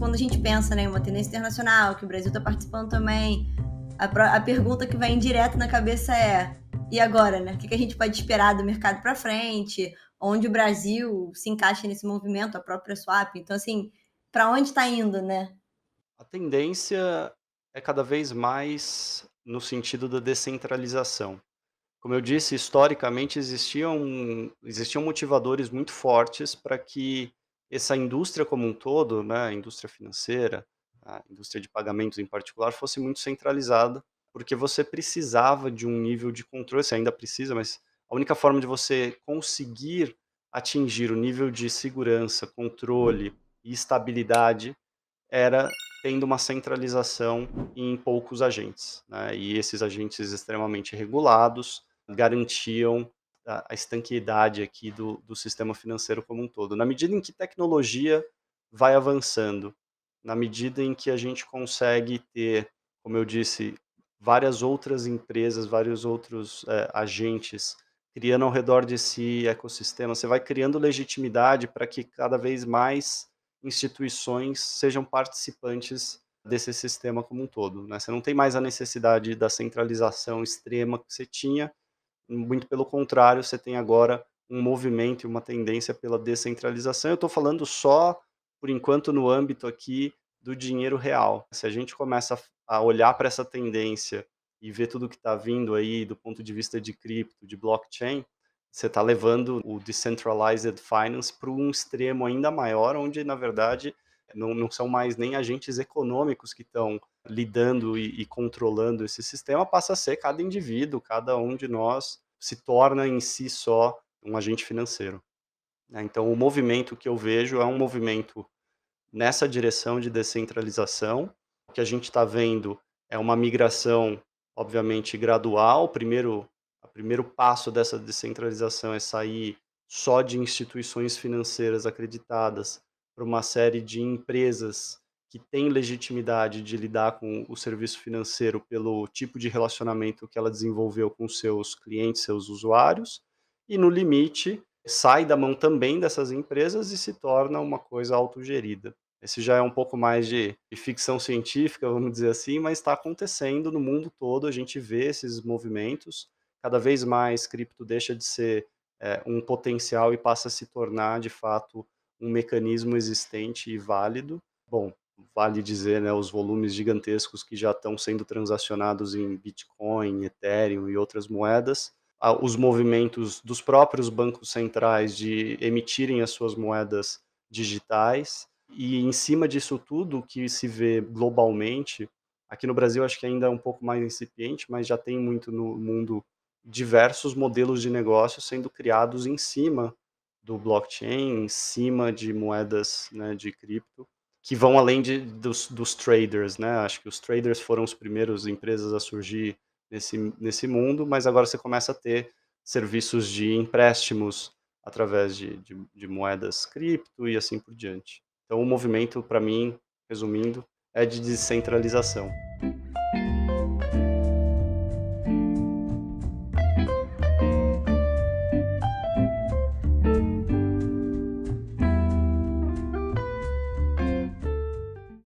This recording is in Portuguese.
quando a gente pensa né, em uma tendência internacional, que o Brasil está participando também, a, a, pergunta que vai direto na cabeça é: e agora, né? O que, que a gente pode esperar do mercado para frente? Onde o Brasil se encaixa nesse movimento, a própria swap? Então, assim, para onde está indo, né? A tendência é cada vez mais no sentido da descentralização. Como eu disse, historicamente existiam, existiam motivadores muito fortes para que essa indústria como um todo, né, a indústria financeira, a indústria de pagamentos em particular, fosse muito centralizada, porque você precisava de um nível de controle, você ainda precisa, mas a única forma de você conseguir atingir o nível de segurança, controle e estabilidade era tendo uma centralização em poucos agentes. Né? E esses agentes extremamente regulados garantiam a estanqueidade aqui do, do sistema financeiro como um todo. Na medida em que tecnologia vai avançando, na medida em que a gente consegue ter, como eu disse, várias outras empresas, vários outros é, agentes criando ao redor de si ecossistema, você vai criando legitimidade para que cada vez mais instituições sejam participantes desse sistema como um todo. Né? Você não tem mais a necessidade da centralização extrema que você tinha, muito pelo contrário, você tem agora um movimento e uma tendência pela descentralização. Eu estou falando só, por enquanto, no âmbito aqui do dinheiro real. Se a gente começa a olhar para essa tendência e ver tudo que está vindo aí do ponto de vista de cripto, de blockchain, você está levando o decentralized finance para um extremo ainda maior, onde na verdade não, não são mais nem agentes econômicos que estão lidando e, e controlando esse sistema, passa a ser cada indivíduo, cada um de nós se torna em si só um agente financeiro. Né? Então, o movimento que eu vejo é um movimento nessa direção de descentralização. O que a gente está vendo é uma migração, obviamente, gradual. O primeiro, o primeiro passo dessa descentralização é sair só de instituições financeiras acreditadas para uma série de empresas que têm legitimidade de lidar com o serviço financeiro pelo tipo de relacionamento que ela desenvolveu com seus clientes, seus usuários, e no limite sai da mão também dessas empresas e se torna uma coisa autogerida. Esse já é um pouco mais de, de ficção científica, vamos dizer assim, mas está acontecendo no mundo todo, a gente vê esses movimentos. Cada vez mais cripto deixa de ser é, um potencial e passa a se tornar, de fato, um mecanismo existente e válido. Bom, vale dizer, né, os volumes gigantescos que já estão sendo transacionados em Bitcoin, Ethereum e outras moedas, os movimentos dos próprios bancos centrais de emitirem as suas moedas digitais, e em cima disso tudo que se vê globalmente, aqui no Brasil acho que ainda é um pouco mais incipiente, mas já tem muito no mundo diversos modelos de negócio sendo criados em cima do blockchain, em cima de moedas né, de cripto, que vão além de, dos, dos traders, né? Acho que os traders foram os primeiros empresas a surgir nesse, nesse mundo, mas agora você começa a ter serviços de empréstimos através de, de, de moedas cripto e assim por diante. Então, o movimento, para mim, resumindo, é de descentralização.